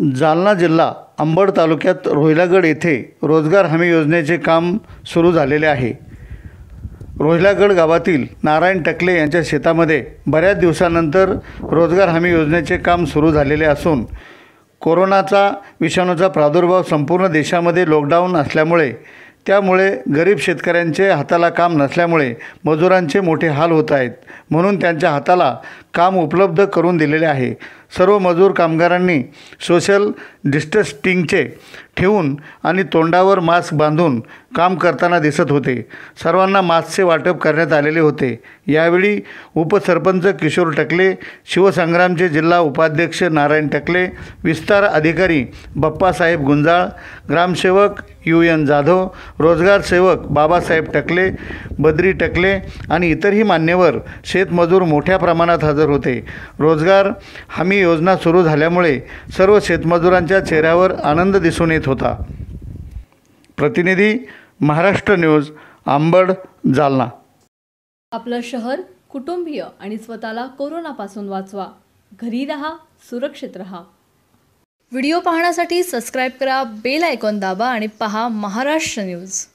जालना जिल्हा अंबड तालुक्यात रोहिलागड येथे रोजगार हमी योजनेचे काम सुरू झालेले आहे रोहिलागड गावातील नारायण टकले यांच्या शेतामध्ये बऱ्याच दिवसानंतर रोजगार हमी योजनेचे काम सुरू झालेले असून कोरोनाचा विषाणूचा प्रादुर्भाव संपूर्ण देशामध्ये लॉकडाऊन असल्यामुळे त्यामुळे गरीब शेतकऱ्यांचे हाताला काम नसल्यामुळे मजुरांचे मोठे हाल होत आहेत म्हणून त्यांच्या हाताला काम उपलब्ध करून दिलेले आहे सर्व मजूर कामगारांनी सोशल डिस्टन्सिंगचे ठेवून आणि तोंडावर मास्क बांधून काम करताना दिसत होते सर्वांना मास्कचे वाटप करण्यात आलेले होते यावेळी उपसरपंच किशोर टकले शिवसंग्रामचे जिल्हा उपाध्यक्ष नारायण टकले विस्तार अधिकारी बप्पासाहेब गुंजाळ ग्रामसेवक यू एन जाधव रोजगार सेवक बाबासाहेब टकले बद्री टकले आणि इतरही मान्यवर शेतमजूर मोठ्या प्रमाणात हजर होते रोजगार हमी हमी योजना सुरू झाल्यामुळे सर्व शेतमजुरांच्या चेहऱ्यावर आनंद दिसून येत होता प्रतिनिधी महाराष्ट्र न्यूज आंबड जालना आपलं शहर कुटुंबीय आणि स्वतःला कोरोनापासून वाचवा घरी राहा सुरक्षित रहा व्हिडिओ पाहण्यासाठी सबस्क्राईब करा बेल आयकॉन दाबा आणि पहा महाराष्ट्र न्यूज